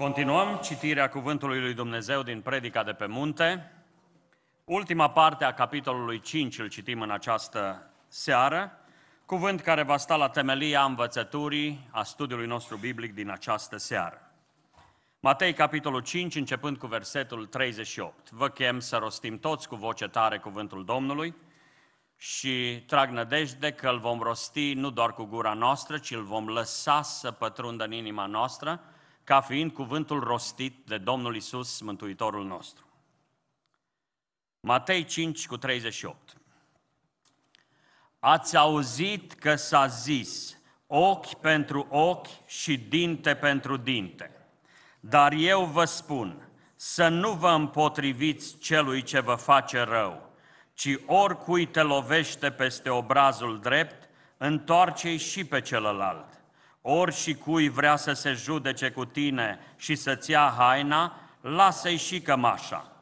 Continuăm citirea Cuvântului lui Dumnezeu din Predica de pe Munte. Ultima parte a capitolului 5 îl citim în această seară, cuvânt care va sta la temelia învățăturii a studiului nostru biblic din această seară. Matei, capitolul 5, începând cu versetul 38. Vă chem să rostim toți cu voce tare cuvântul Domnului și trag nădejde că îl vom rosti nu doar cu gura noastră, ci îl vom lăsa să pătrundă în inima noastră, ca fiind cuvântul rostit de Domnul Isus, Mântuitorul nostru. Matei 5 cu 38. Ați auzit că s-a zis ochi pentru ochi și dinte pentru dinte. Dar eu vă spun să nu vă împotriviți celui ce vă face rău, ci oricui te lovește peste obrazul drept, întoarce-i și pe celălalt. Ori și cui vrea să se judece cu tine și să-ți ia haina, lasă-i și cămașa.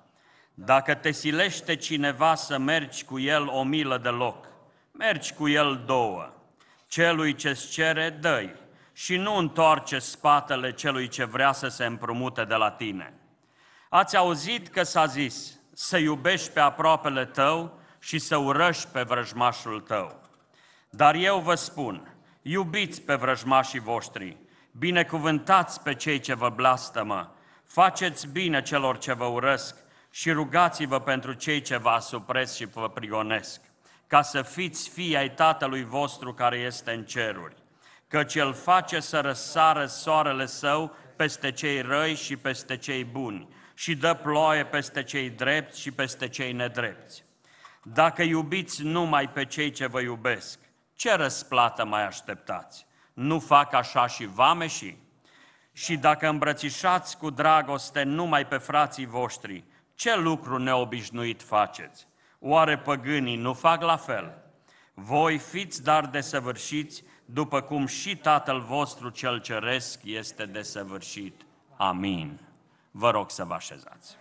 Dacă te silește cineva să mergi cu el o milă de loc, mergi cu el două. Celui ce-ți cere, dă și nu întoarce spatele celui ce vrea să se împrumute de la tine. Ați auzit că s-a zis să iubești pe aproapele tău și să urăști pe vrăjmașul tău. Dar eu vă spun, iubiți pe vrăjmașii voștri, binecuvântați pe cei ce vă blastămă, faceți bine celor ce vă urăsc și rugați-vă pentru cei ce vă asupresc și vă prigonesc, ca să fiți fii ai Tatălui vostru care este în ceruri, căci El face să răsară soarele Său peste cei răi și peste cei buni și dă ploaie peste cei drepți și peste cei nedrepți. Dacă iubiți numai pe cei ce vă iubesc, ce răsplată mai așteptați? Nu fac așa și vameșii? Și dacă îmbrățișați cu dragoste numai pe frații voștri, ce lucru neobișnuit faceți? Oare păgânii nu fac la fel? Voi fiți dar desăvârșiți după cum și Tatăl vostru cel ceresc este desăvârșit. Amin. Vă rog să vă așezați.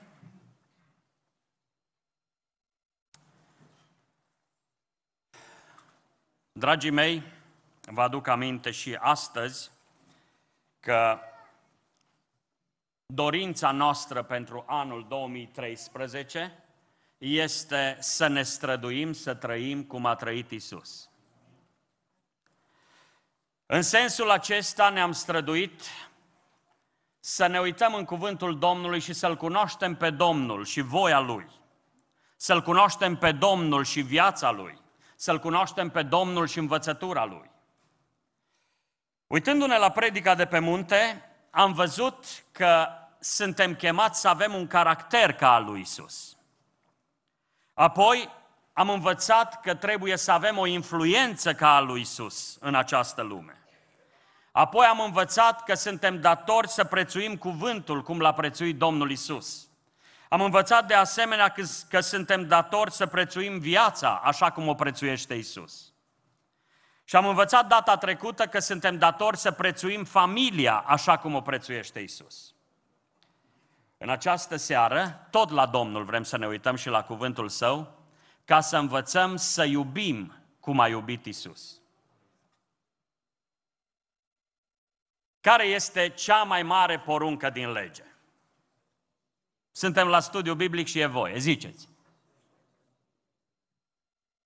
Dragii mei, vă aduc aminte și astăzi că dorința noastră pentru anul 2013 este să ne străduim să trăim cum a trăit Isus. În sensul acesta ne-am străduit să ne uităm în cuvântul Domnului și să-L cunoaștem pe Domnul și voia Lui, să-L cunoaștem pe Domnul și viața Lui, să-L cunoaștem pe Domnul și învățătura Lui. Uitându-ne la predica de pe munte, am văzut că suntem chemați să avem un caracter ca al lui Isus. Apoi am învățat că trebuie să avem o influență ca al lui Isus în această lume. Apoi am învățat că suntem datori să prețuim cuvântul cum l-a prețuit Domnul Isus. Am învățat de asemenea că, că suntem datori să prețuim viața așa cum o prețuiește Isus. Și am învățat data trecută că suntem datori să prețuim familia așa cum o prețuiește Isus. În această seară, tot la Domnul vrem să ne uităm și la cuvântul Său, ca să învățăm să iubim cum a iubit Isus. Care este cea mai mare poruncă din lege? Suntem la studiu biblic și e voie, ziceți.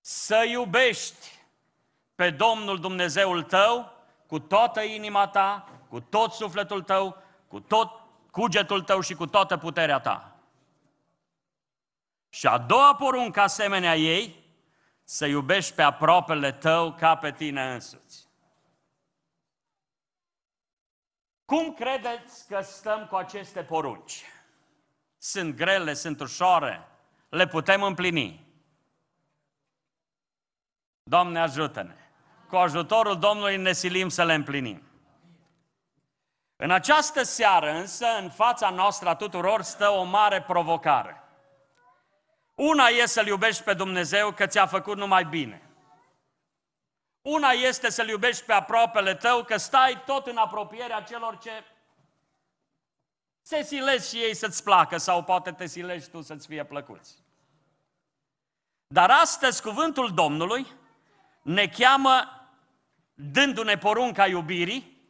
Să iubești pe Domnul Dumnezeul tău cu toată inima ta, cu tot sufletul tău, cu tot cugetul tău și cu toată puterea ta. Și a doua poruncă asemenea ei, să iubești pe aproapele tău ca pe tine însuți. Cum credeți că stăm cu aceste porunci? sunt grele, sunt ușoare, le putem împlini. Doamne ajută-ne! Cu ajutorul Domnului ne silim să le împlinim. În această seară însă, în fața noastră a tuturor, stă o mare provocare. Una e să-L iubești pe Dumnezeu că ți-a făcut numai bine. Una este să-L iubești pe aproapele tău că stai tot în apropierea celor ce se silesc și ei să-ți placă sau poate te silești tu să-ți fie plăcuți. Dar astăzi cuvântul Domnului ne cheamă, dându-ne porunca iubirii,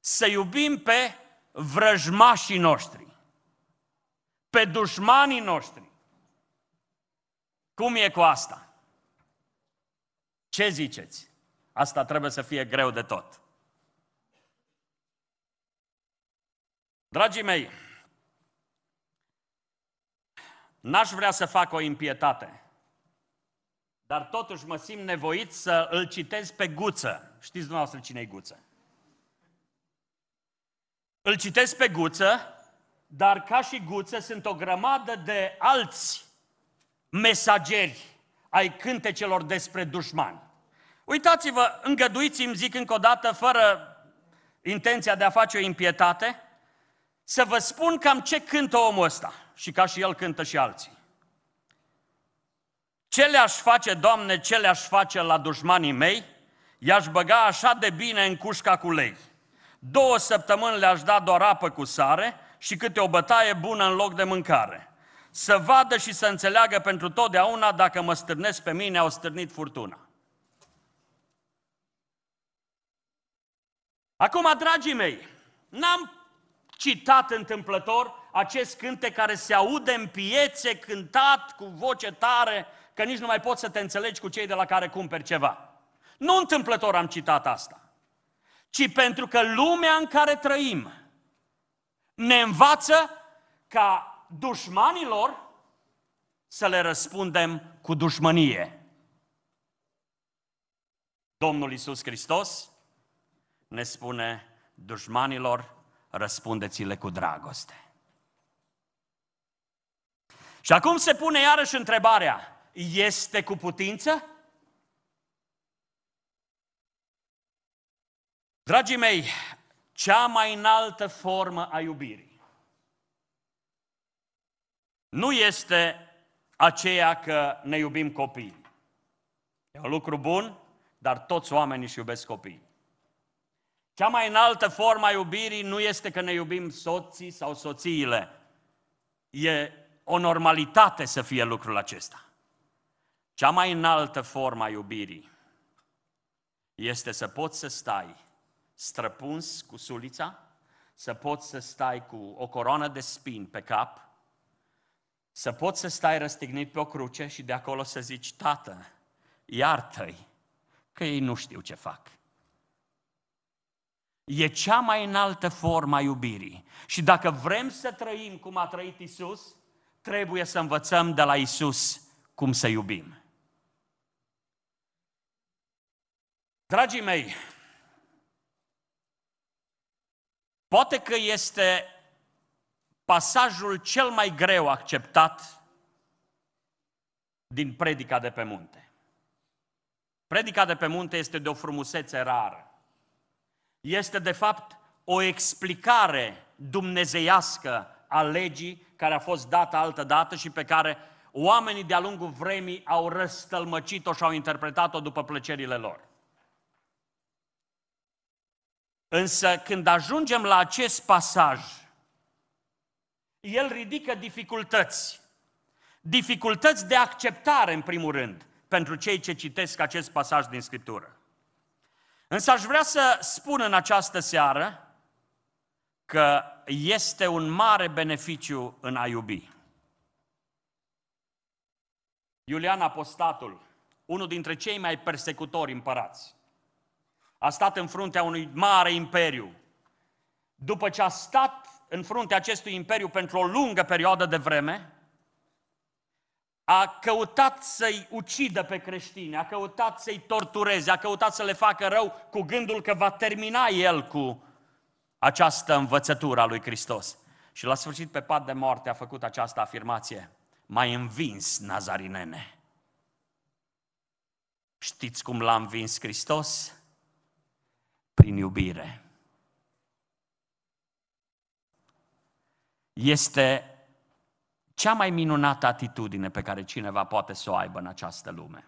să iubim pe vrăjmașii noștri, pe dușmanii noștri. Cum e cu asta? Ce ziceți? Asta trebuie să fie greu de tot. Dragii mei, n-aș vrea să fac o impietate, dar totuși mă simt nevoit să îl citez pe Guță. Știți dumneavoastră cine e Guță? Îl citez pe Guță, dar ca și Guță sunt o grămadă de alți mesageri ai cântecelor despre dușmani. Uitați-vă, îngăduiți-mi, zic încă o dată, fără intenția de a face o impietate, să vă spun cam ce cântă omul ăsta și ca și el cântă și alții. Ce le-aș face, Doamne, ce le-aș face la dușmanii mei? I-aș băga așa de bine în cușca cu lei. Două săptămâni le-aș da doar apă cu sare și câte o bătaie bună în loc de mâncare. Să vadă și să înțeleagă pentru totdeauna dacă mă stârnesc pe mine, au stârnit furtuna. Acum, dragii mei, n-am citat întâmplător acest cântec care se aude în piețe, cântat cu voce tare, că nici nu mai poți să te înțelegi cu cei de la care cumperi ceva. Nu întâmplător am citat asta, ci pentru că lumea în care trăim ne învață ca dușmanilor să le răspundem cu dușmănie. Domnul Isus Hristos ne spune dușmanilor răspundeți-le cu dragoste. Și acum se pune iarăși întrebarea, este cu putință? Dragii mei, cea mai înaltă formă a iubirii nu este aceea că ne iubim copiii. E un lucru bun, dar toți oamenii își iubesc copiii. Cea mai înaltă formă a iubirii nu este că ne iubim soții sau soțiile. E o normalitate să fie lucrul acesta. Cea mai înaltă formă a iubirii este să poți să stai străpuns cu sulița, să poți să stai cu o coroană de spin pe cap, să poți să stai răstignit pe o cruce și de acolo să zici, Tată, iartă-i, că ei nu știu ce fac. E cea mai înaltă formă a iubirii. Și dacă vrem să trăim cum a trăit Isus, trebuie să învățăm de la Isus cum să iubim. Dragii mei, poate că este pasajul cel mai greu acceptat din predica de pe munte. Predica de pe munte este de o frumusețe rară este de fapt o explicare dumnezeiască a legii care a fost dată altă dată și pe care oamenii de-a lungul vremii au răstălmăcit-o și au interpretat-o după plăcerile lor. Însă când ajungem la acest pasaj, el ridică dificultăți. Dificultăți de acceptare, în primul rând, pentru cei ce citesc acest pasaj din Scriptură. Însă aș vrea să spun în această seară că este un mare beneficiu în a iubi. Iulian Apostatul, unul dintre cei mai persecutori împărați, a stat în fruntea unui mare imperiu. După ce a stat în fruntea acestui imperiu pentru o lungă perioadă de vreme, a căutat să-i ucidă pe creștini, a căutat să-i tortureze, a căutat să le facă rău cu gândul că va termina el cu această învățătură a lui Hristos. Și la sfârșit, pe pat de moarte, a făcut această afirmație. Mai învins, nazarinene. Știți cum l-a învins Hristos? Prin iubire. Este cea mai minunată atitudine pe care cineva poate să o aibă în această lume.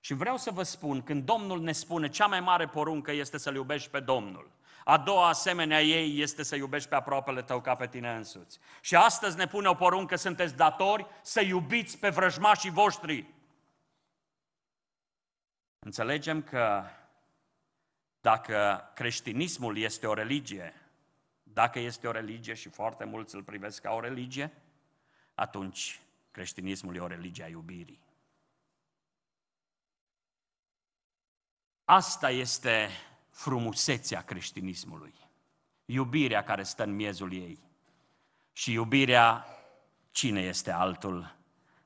Și vreau să vă spun, când Domnul ne spune cea mai mare poruncă este să-L iubești pe Domnul, a doua asemenea ei este să iubești pe aproapele tău ca pe tine însuți. Și astăzi ne pune o poruncă, sunteți datori să iubiți pe vrăjmașii voștri. Înțelegem că dacă creștinismul este o religie, dacă este o religie și foarte mulți îl privesc ca o religie, atunci creștinismul e o religie a iubirii. Asta este frumusețea creștinismului. Iubirea care stă în miezul ei. Și iubirea, cine este altul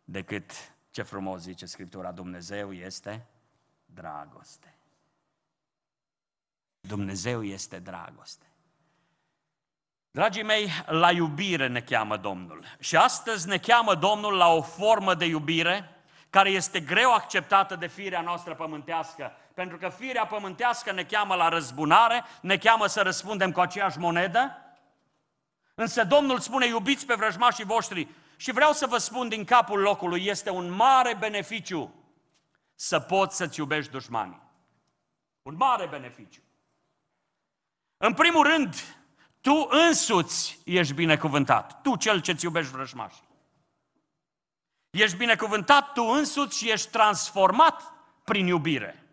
decât ce frumos zice Scriptura, Dumnezeu este dragoste. Dumnezeu este dragoste. Dragii mei, la iubire ne cheamă Domnul. Și astăzi ne cheamă Domnul la o formă de iubire care este greu acceptată de firea noastră pământească. Pentru că firea pământească ne cheamă la răzbunare, ne cheamă să răspundem cu aceeași monedă. Însă Domnul spune, iubiți pe vrăjmașii voștri. Și vreau să vă spun din capul locului, este un mare beneficiu să poți să-ți iubești dușmanii. Un mare beneficiu. În primul rând, tu însuți ești binecuvântat, tu cel ce-ți iubești vrăjmașii. Ești binecuvântat tu însuți și ești transformat prin iubire.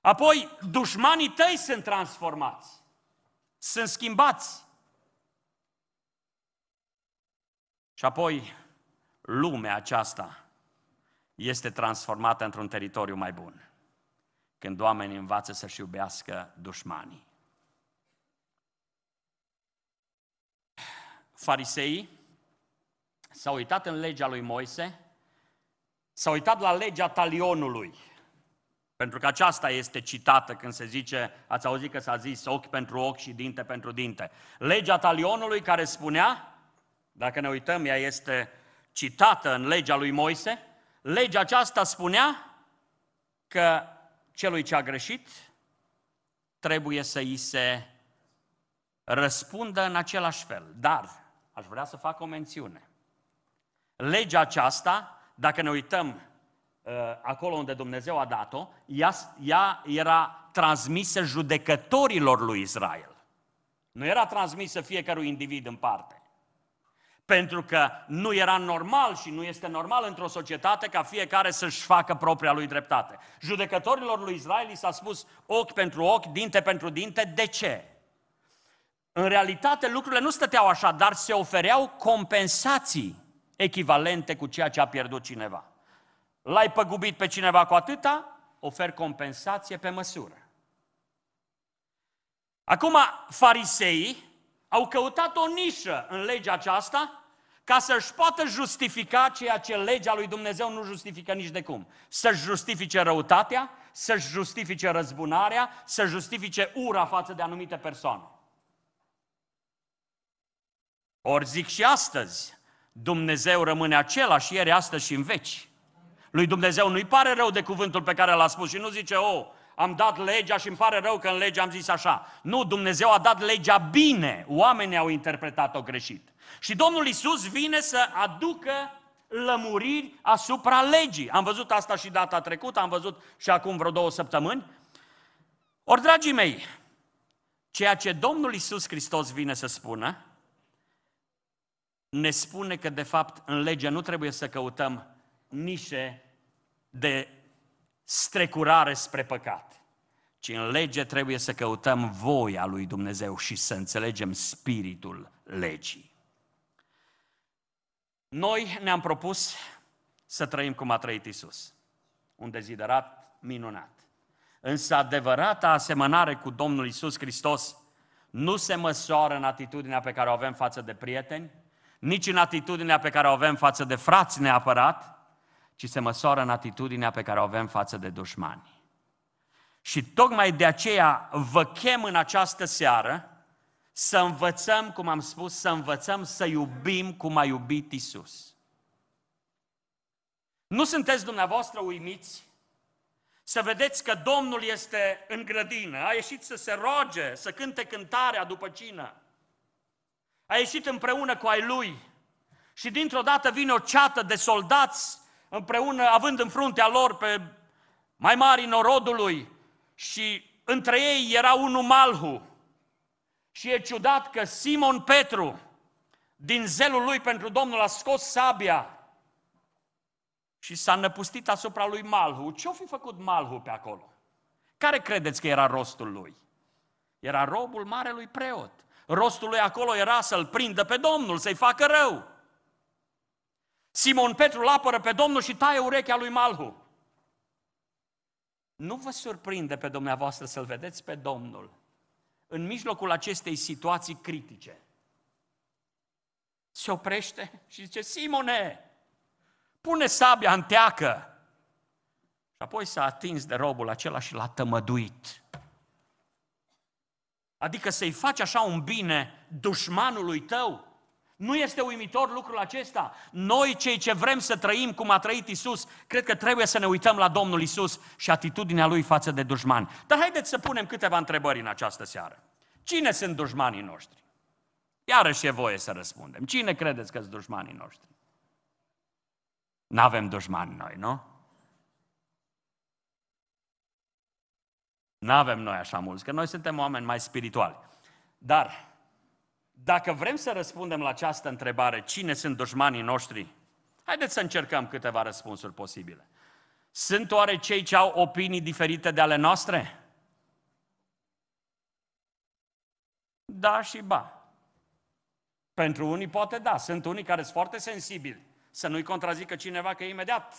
Apoi, dușmanii tăi sunt transformați, sunt schimbați. Și apoi, lumea aceasta este transformată într-un teritoriu mai bun. Când oamenii învață să-și iubească dușmanii. fariseii s-au uitat în legea lui Moise, s-au uitat la legea talionului, pentru că aceasta este citată când se zice, ați auzit că s-a zis ochi pentru ochi și dinte pentru dinte. Legea talionului care spunea, dacă ne uităm, ea este citată în legea lui Moise, legea aceasta spunea că celui ce a greșit trebuie să îi se răspundă în același fel. Dar Aș vrea să fac o mențiune. Legea aceasta, dacă ne uităm uh, acolo unde Dumnezeu a dat-o, ea, ea era transmisă judecătorilor lui Israel. Nu era transmisă fiecărui individ în parte. Pentru că nu era normal și nu este normal într-o societate ca fiecare să-și facă propria lui dreptate. Judecătorilor lui Israel i s-a spus ochi pentru ochi, dinte pentru dinte. De ce? în realitate lucrurile nu stăteau așa, dar se ofereau compensații echivalente cu ceea ce a pierdut cineva. L-ai păgubit pe cineva cu atâta, ofer compensație pe măsură. Acum, fariseii au căutat o nișă în legea aceasta ca să-și poată justifica ceea ce legea lui Dumnezeu nu justifică nici de cum. Să-și justifice răutatea, să-și justifice răzbunarea, să justifice ura față de anumite persoane. Ori zic și astăzi, Dumnezeu rămâne același ieri, astăzi și în veci. Lui Dumnezeu nu-i pare rău de cuvântul pe care l-a spus și nu zice, oh, am dat legea și îmi pare rău că în lege am zis așa. Nu, Dumnezeu a dat legea bine, oamenii au interpretat-o greșit. Și Domnul Isus vine să aducă lămuriri asupra legii. Am văzut asta și data trecută, am văzut și acum vreo două săptămâni. Ori, dragii mei, ceea ce Domnul Isus Hristos vine să spună ne spune că, de fapt, în lege nu trebuie să căutăm nișe de strecurare spre păcat, ci în lege trebuie să căutăm voia lui Dumnezeu și să înțelegem spiritul legii. Noi ne-am propus să trăim cum a trăit Isus, un deziderat minunat. Însă adevărata asemănare cu Domnul Isus Hristos nu se măsoară în atitudinea pe care o avem față de prieteni, nici în atitudinea pe care o avem față de frați neapărat, ci se măsoară în atitudinea pe care o avem față de dușmani. Și tocmai de aceea vă chem în această seară să învățăm, cum am spus, să învățăm să iubim cum a iubit Isus. Nu sunteți dumneavoastră uimiți să vedeți că Domnul este în grădină, a ieșit să se roage, să cânte cântarea după cină a ieșit împreună cu ai lui și dintr-o dată vine o ceată de soldați împreună, având în fruntea lor pe mai mari norodului și între ei era unul Malhu. Și e ciudat că Simon Petru, din zelul lui pentru Domnul, a scos sabia și s-a năpustit asupra lui Malhu. Ce-o fi făcut Malhu pe acolo? Care credeți că era rostul lui? Era robul marelui preot. Rostul lui acolo era să-l prindă pe Domnul, să-i facă rău. Simon Petru îl apără pe Domnul și taie urechea lui Malhu. Nu vă surprinde pe dumneavoastră să-l vedeți pe Domnul în mijlocul acestei situații critice. Se oprește și zice, Simone, pune sabia în teacă. Și apoi s-a atins de robul acela și l-a tămăduit. Adică să-i faci așa un bine dușmanului tău? Nu este uimitor lucrul acesta? Noi, cei ce vrem să trăim cum a trăit Isus, cred că trebuie să ne uităm la Domnul Isus și atitudinea lui față de dușman. Dar haideți să punem câteva întrebări în această seară. Cine sunt dușmanii noștri? Iarăși e voie să răspundem. Cine credeți că sunt dușmanii noștri? N-avem dușmani noi, nu? Nu avem noi așa mulți, că noi suntem oameni mai spirituali. Dar, dacă vrem să răspundem la această întrebare, cine sunt dușmanii noștri, haideți să încercăm câteva răspunsuri posibile. Sunt oare cei ce au opinii diferite de ale noastre? Da și ba. Pentru unii poate da. Sunt unii care sunt foarte sensibili. Să nu-i contrazică cineva că imediat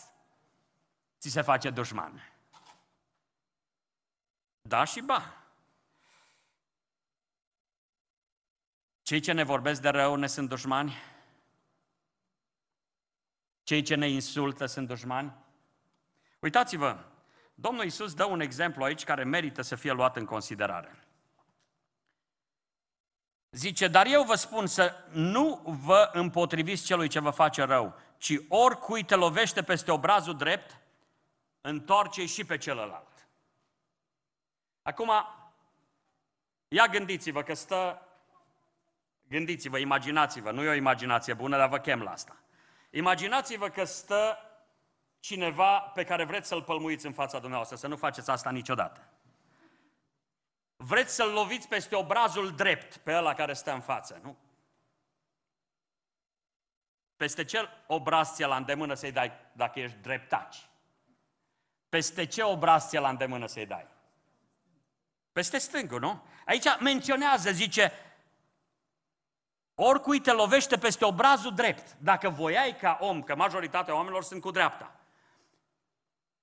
ți se face dușmane. Da și ba. Cei ce ne vorbesc de rău ne sunt dușmani? Cei ce ne insultă sunt dușmani? Uitați-vă, Domnul Iisus dă un exemplu aici care merită să fie luat în considerare. Zice, dar eu vă spun să nu vă împotriviți celui ce vă face rău, ci oricui te lovește peste obrazul drept, întoarce și pe celălalt. Acum, ia gândiți-vă că stă, gândiți-vă, imaginați-vă, nu e o imaginație bună, dar vă chem la asta. Imaginați-vă că stă cineva pe care vreți să-l pălmuiți în fața dumneavoastră, să nu faceți asta niciodată. Vreți să-l loviți peste obrazul drept, pe ăla care stă în față, nu? Peste ce obraz ți la îndemână să-i dai dacă ești dreptaci? Peste ce obraz ți la îndemână să-i dai? Peste stângul, nu? Aici menționează, zice, oricui te lovește peste obrazul drept, dacă voiai ca om, că majoritatea oamenilor sunt cu dreapta,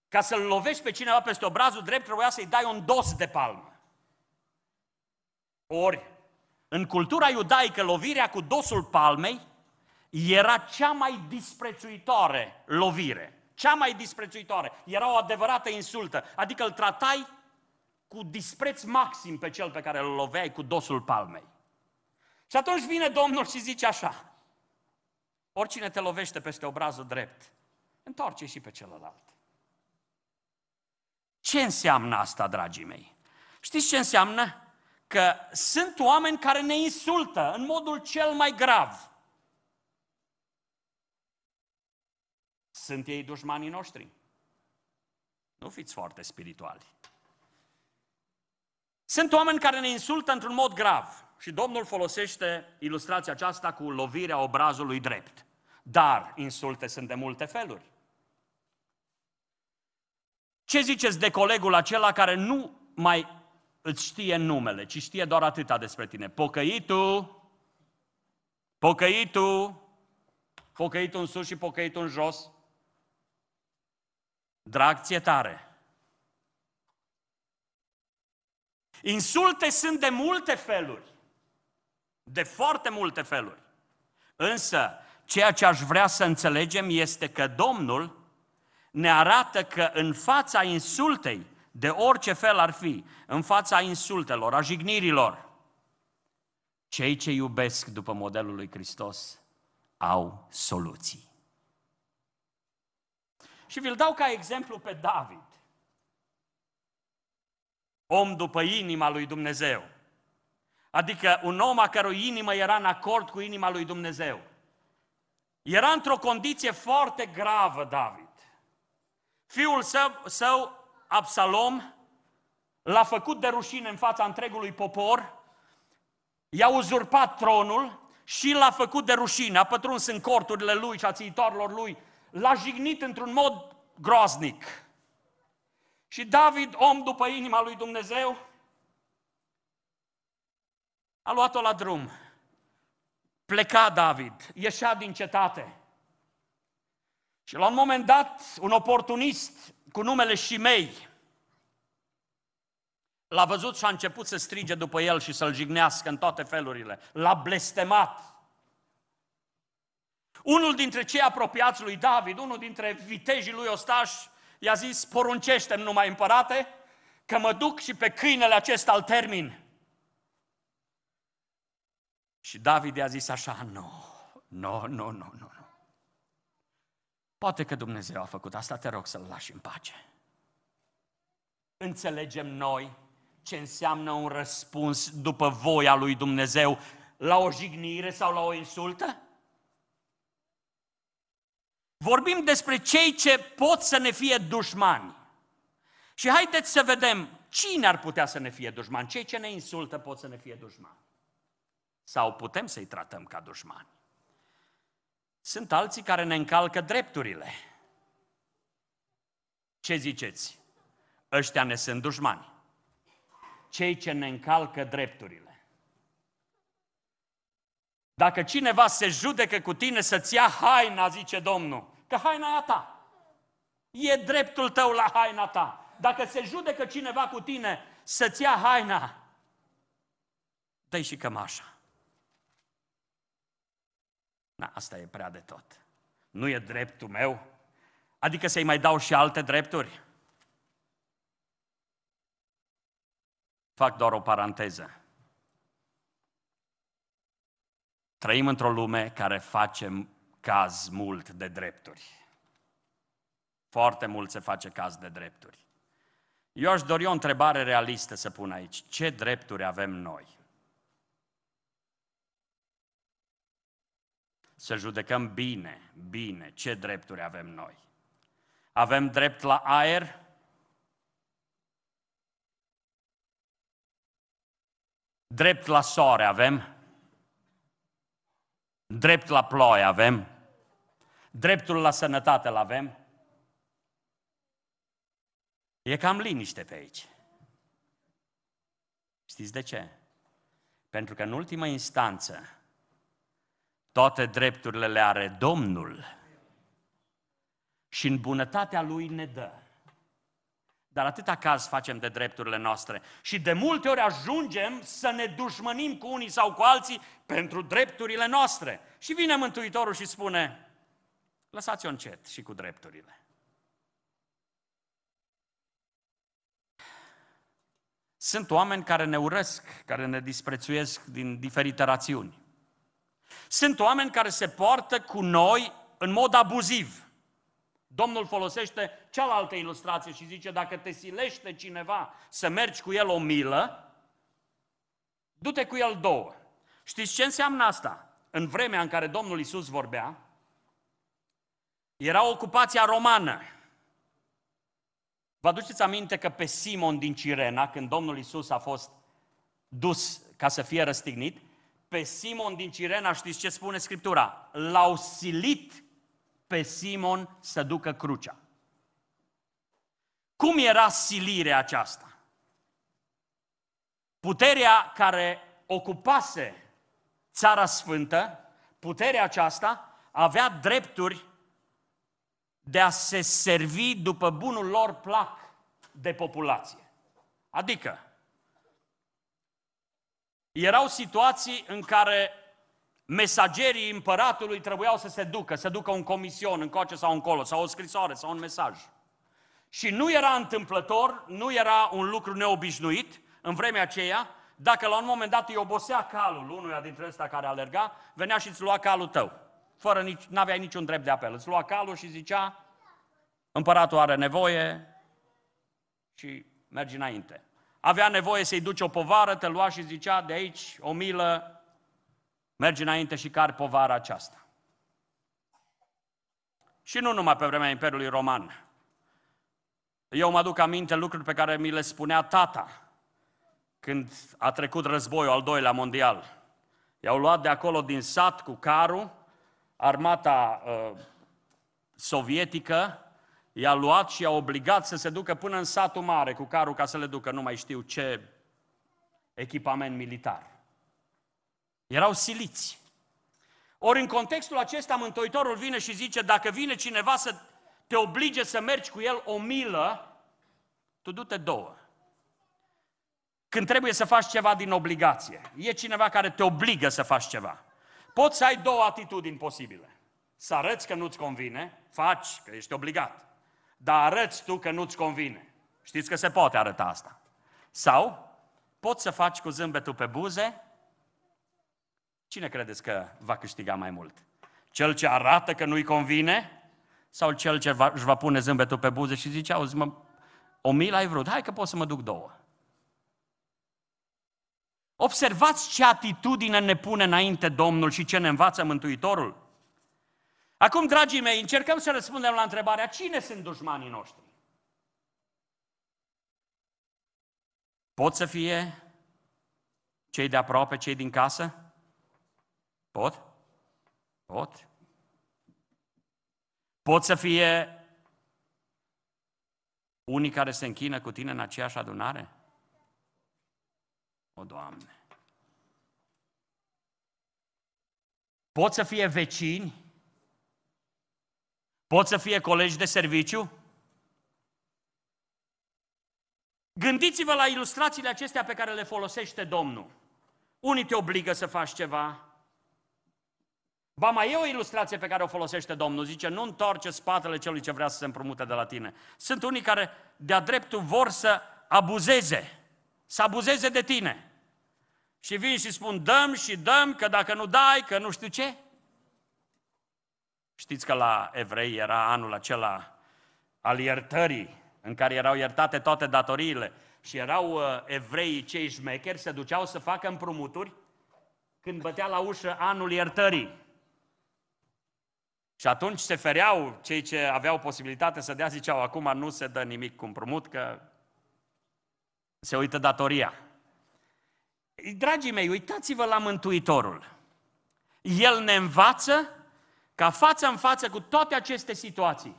ca să-l lovești pe cineva peste obrazul drept, trebuia să-i dai un dos de palmă. Ori, în cultura iudaică, lovirea cu dosul palmei era cea mai disprețuitoare lovire. Cea mai disprețuitoare. Era o adevărată insultă. Adică îl tratai cu dispreț maxim pe cel pe care îl loveai cu dosul palmei. Și atunci vine Domnul și zice așa, oricine te lovește peste obrazul drept, întoarce și pe celălalt. Ce înseamnă asta, dragii mei? Știți ce înseamnă? Că sunt oameni care ne insultă în modul cel mai grav. Sunt ei dușmanii noștri. Nu fiți foarte spirituali. Sunt oameni care ne insultă într-un mod grav și Domnul folosește ilustrația aceasta cu lovirea obrazului drept. Dar insulte sunt de multe feluri. Ce ziceți de colegul acela care nu mai îți știe numele, ci știe doar atâta despre tine? Pocăitul, pocăitul, pocăitul în sus și pocăitul în jos. Drag ție tare. Insulte sunt de multe feluri. De foarte multe feluri. Însă, ceea ce aș vrea să înțelegem este că Domnul ne arată că în fața insultei, de orice fel ar fi, în fața insultelor, a jignirilor, cei ce iubesc după modelul lui Hristos au soluții. Și vi-l dau ca exemplu pe David om după inima lui Dumnezeu. Adică un om a cărui inimă era în acord cu inima lui Dumnezeu. Era într-o condiție foarte gravă David. Fiul său, său Absalom, l-a făcut de rușine în fața întregului popor, i-a uzurpat tronul și l-a făcut de rușine, a pătruns în corturile lui și a țiitorilor lui, l-a jignit într-un mod groaznic. Și David, om după inima lui Dumnezeu, a luat-o la drum. Pleca David, ieșea din cetate. Și la un moment dat, un oportunist cu numele Shimei l-a văzut și a început să strige după el și să-l jignească în toate felurile. L-a blestemat. Unul dintre cei apropiați lui David, unul dintre vitejii lui Ostași, i-a zis, poruncește-mi numai împărate, că mă duc și pe câinele acesta al termin. Și David i-a zis așa, nu, nu, nu, nu, nu. Poate că Dumnezeu a făcut asta, te rog să-L lași în pace. Înțelegem noi ce înseamnă un răspuns după voia lui Dumnezeu la o jignire sau la o insultă? Vorbim despre cei ce pot să ne fie dușmani. Și haideți să vedem cine ar putea să ne fie dușmani. Cei ce ne insultă pot să ne fie dușmani. Sau putem să-i tratăm ca dușmani. Sunt alții care ne încalcă drepturile. Ce ziceți? Ăștia ne sunt dușmani. Cei ce ne încalcă drepturile. Dacă cineva se judecă cu tine să-ți ia haina, zice Domnul, Că haina e a ta. E dreptul tău la haina ta. Dacă se judecă cineva cu tine să-ți ia haina, dă și cămașa. Na, asta e prea de tot. Nu e dreptul meu? Adică să-i mai dau și alte drepturi? Fac doar o paranteză. Trăim într-o lume care face caz mult de drepturi. Foarte mult se face caz de drepturi. Eu aș dori o întrebare realistă să pun aici. Ce drepturi avem noi? Să judecăm bine, bine, ce drepturi avem noi. Avem drept la aer? Drept la soare avem? Drept la ploaie avem? Dreptul la sănătate îl avem? E cam liniște pe aici. Știți de ce? Pentru că în ultima instanță toate drepturile le are Domnul și în bunătatea Lui ne dă. Dar atâta caz facem de drepturile noastre. Și de multe ori ajungem să ne dușmănim cu unii sau cu alții pentru drepturile noastre. Și vine Mântuitorul și spune, Lăsați-o încet și cu drepturile. Sunt oameni care ne urăsc, care ne disprețuiesc din diferite rațiuni. Sunt oameni care se poartă cu noi în mod abuziv. Domnul folosește cealaltă ilustrație și zice, dacă te silește cineva să mergi cu el o milă, du-te cu el două. Știți ce înseamnă asta? În vremea în care Domnul Isus vorbea, era ocupația romană. Vă aduceți aminte că pe Simon din Cirena, când Domnul Isus a fost dus ca să fie răstignit, pe Simon din Cirena, știți ce spune Scriptura? L-au silit pe Simon să ducă crucea. Cum era silirea aceasta? Puterea care ocupase Țara Sfântă, puterea aceasta avea drepturi de a se servi după bunul lor plac de populație. Adică, erau situații în care mesagerii împăratului trebuiau să se ducă, să ducă un comision încoace sau încolo, sau o scrisoare, sau un mesaj. Și nu era întâmplător, nu era un lucru neobișnuit în vremea aceea, dacă la un moment dat îi obosea calul unuia dintre ăsta care alerga, venea și îți lua calul tău fără nici, n-aveai niciun drept de apel. Îți lua calul și zicea, împăratul are nevoie și mergi înainte. Avea nevoie să-i duci o povară, te lua și zicea, de aici, o milă, mergi înainte și cari povara aceasta. Și nu numai pe vremea Imperiului Roman. Eu mă aduc aminte lucruri pe care mi le spunea tata când a trecut războiul al doilea mondial. I-au luat de acolo din sat cu carul armata uh, sovietică i-a luat și i-a obligat să se ducă până în satul mare cu carul ca să le ducă, nu mai știu ce echipament militar. Erau siliți. Ori în contextul acesta, Mântuitorul vine și zice, dacă vine cineva să te oblige să mergi cu el o milă, tu du-te două. Când trebuie să faci ceva din obligație. E cineva care te obligă să faci ceva. Poți să ai două atitudini posibile. Să arăți că nu-ți convine, faci că ești obligat, dar arăți tu că nu-ți convine. Știți că se poate arăta asta. Sau poți să faci cu zâmbetul pe buze. Cine credeți că va câștiga mai mult? Cel ce arată că nu-i convine sau cel ce va, își va pune zâmbetul pe buze și zice, auzi, mă, o milă ai vrut, hai că pot să mă duc două. Observați ce atitudine ne pune înainte Domnul și ce ne învață Mântuitorul. Acum, dragii mei, încercăm să răspundem la întrebarea cine sunt dușmanii noștri? Pot să fie cei de aproape, cei din casă? Pot? Pot. Pot să fie unii care se închină cu tine în aceeași adunare? O, Doamne! Pot să fie vecini? Pot să fie colegi de serviciu? Gândiți-vă la ilustrațiile acestea pe care le folosește Domnul. Unii te obligă să faci ceva. Ba mai e o ilustrație pe care o folosește Domnul. Zice, nu întoarce spatele celui ce vrea să se împrumute de la tine. Sunt unii care de-a dreptul vor să abuzeze, să abuzeze de tine și vin și spun dăm și dăm, că dacă nu dai, că nu știu ce. Știți că la evrei era anul acela al iertării, în care erau iertate toate datoriile și erau uh, evreii cei șmecheri, se duceau să facă împrumuturi când bătea la ușă anul iertării. Și atunci se fereau cei ce aveau posibilitate să dea, ziceau, acum nu se dă nimic cu împrumut, că se uită datoria. Dragii mei, uitați-vă la Mântuitorul. El ne învață ca față în față cu toate aceste situații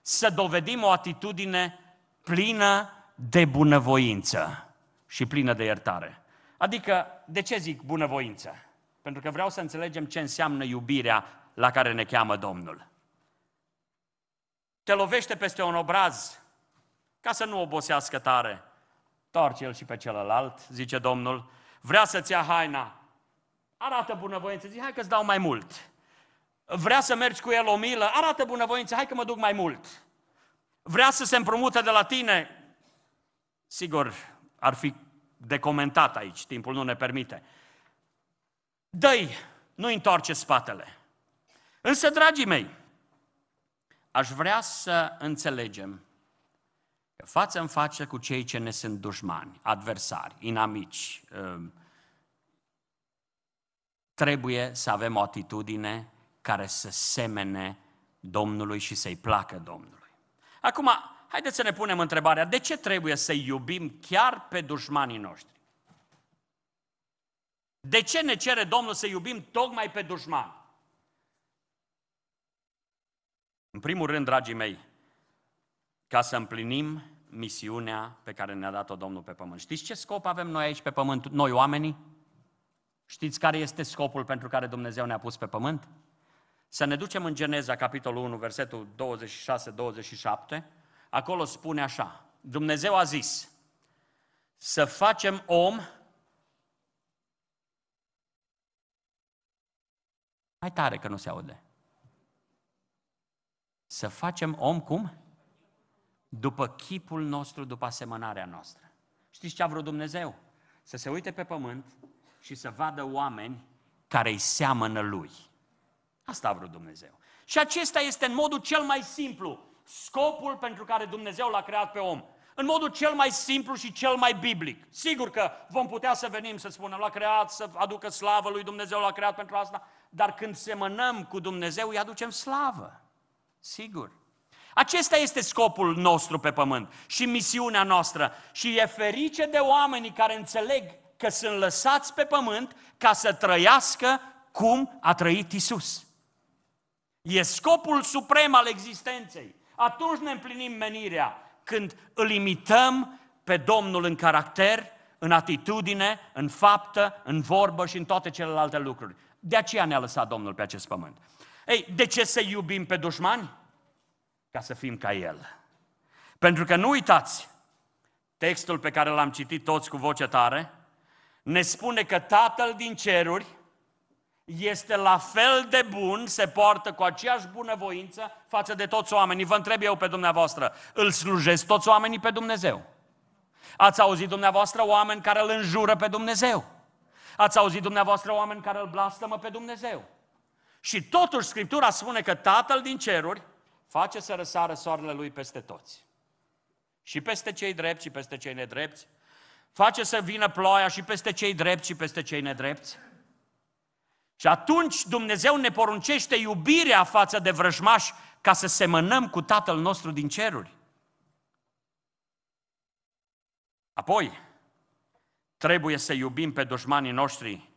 să dovedim o atitudine plină de bunăvoință și plină de iertare. Adică, de ce zic bunăvoință? Pentru că vreau să înțelegem ce înseamnă iubirea la care ne cheamă Domnul. Te lovește peste un obraz ca să nu obosească tare. Torci el și pe celălalt, zice Domnul, vrea să-ți ia haina, arată bunăvoință, zi, hai că-ți dau mai mult. Vrea să mergi cu el o milă, arată bunăvoință, hai că mă duc mai mult. Vrea să se împrumute de la tine, sigur, ar fi comentat aici, timpul nu ne permite. Dăi, nu întoarce spatele. Însă, dragii mei, aș vrea să înțelegem față în față cu cei ce ne sunt dușmani, adversari, inamici. Um, trebuie să avem o atitudine care să semene Domnului și să-i placă Domnului. Acum, haideți să ne punem întrebarea, de ce trebuie să-i iubim chiar pe dușmanii noștri? De ce ne cere Domnul să iubim tocmai pe dușmani? În primul rând, dragii mei, ca să împlinim misiunea pe care ne-a dat-o Domnul pe pământ. Știți ce scop avem noi aici pe pământ, noi oamenii? Știți care este scopul pentru care Dumnezeu ne-a pus pe pământ? Să ne ducem în Geneza, capitolul 1, versetul 26-27, acolo spune așa, Dumnezeu a zis, să facem om, mai tare că nu se aude, să facem om cum? după chipul nostru, după asemănarea noastră. Știți ce a vrut Dumnezeu? Să se uite pe pământ și să vadă oameni care îi seamănă lui. Asta a vrut Dumnezeu. Și acesta este în modul cel mai simplu scopul pentru care Dumnezeu l-a creat pe om. În modul cel mai simplu și cel mai biblic. Sigur că vom putea să venim să spunem, l-a creat, să aducă slavă lui Dumnezeu, l-a creat pentru asta, dar când semănăm cu Dumnezeu, îi aducem slavă. Sigur. Acesta este scopul nostru pe pământ și misiunea noastră. Și e ferice de oamenii care înțeleg că sunt lăsați pe pământ ca să trăiască cum a trăit Isus. E scopul suprem al existenței. Atunci ne împlinim menirea, când îl imităm pe Domnul în caracter, în atitudine, în faptă, în vorbă și în toate celelalte lucruri. De aceea ne-a lăsat Domnul pe acest pământ. Ei, de ce să iubim pe dușmani? ca să fim ca El. Pentru că nu uitați, textul pe care l-am citit toți cu voce tare, ne spune că Tatăl din ceruri este la fel de bun, se poartă cu aceeași bunăvoință față de toți oamenii. Vă întreb eu pe dumneavoastră, îl slujesc toți oamenii pe Dumnezeu? Ați auzit dumneavoastră oameni care îl înjură pe Dumnezeu? Ați auzit dumneavoastră oameni care îl blastămă pe Dumnezeu? Și totuși Scriptura spune că Tatăl din ceruri face să răsară soarele lui peste toți. Și peste cei drepți și peste cei nedrepți. Face să vină ploaia și peste cei drepți și peste cei nedrepți. Și atunci Dumnezeu ne poruncește iubirea față de vrăjmași ca să semănăm cu Tatăl nostru din ceruri. Apoi, trebuie să iubim pe dușmanii noștri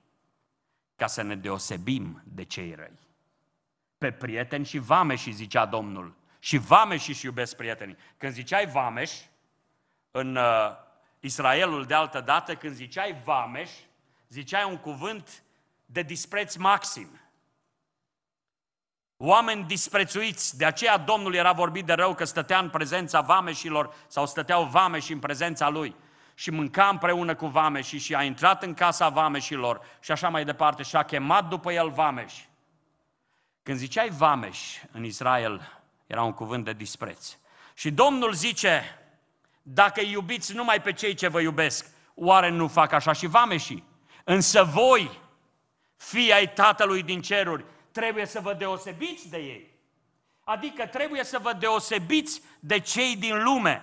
ca să ne deosebim de cei răi pe prieteni și vameși, zicea Domnul. Și vameși și iubesc prietenii. Când ziceai vameși, în uh, Israelul de altă dată, când ziceai vameși, ziceai un cuvânt de dispreț maxim. Oameni disprețuiți, de aceea Domnul era vorbit de rău că stătea în prezența vameșilor sau stăteau vameși în prezența lui și mânca împreună cu vameșii și a intrat în casa vameșilor și așa mai departe și a chemat după el vameși. Când ziceai vameș în Israel, era un cuvânt de dispreț. Și Domnul zice, dacă iubiți numai pe cei ce vă iubesc, oare nu fac așa și vameșii? Însă voi, fii ai Tatălui din ceruri, trebuie să vă deosebiți de ei. Adică trebuie să vă deosebiți de cei din lume,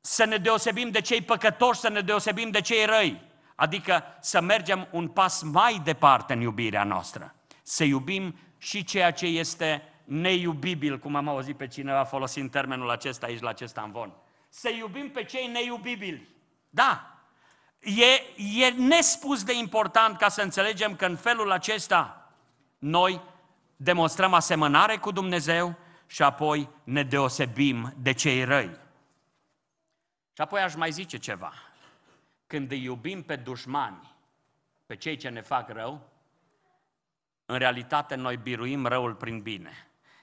să ne deosebim de cei păcătoși, să ne deosebim de cei răi. Adică să mergem un pas mai departe în iubirea noastră, să iubim și ceea ce este neiubibil, cum am auzit pe cineva folosind termenul acesta aici la acest anvon. Să iubim pe cei neiubibili. Da, e, e nespus de important ca să înțelegem că în felul acesta noi demonstrăm asemănare cu Dumnezeu și apoi ne deosebim de cei răi. Și apoi aș mai zice ceva. Când îi iubim pe dușmani, pe cei ce ne fac rău, în realitate noi biruim răul prin bine.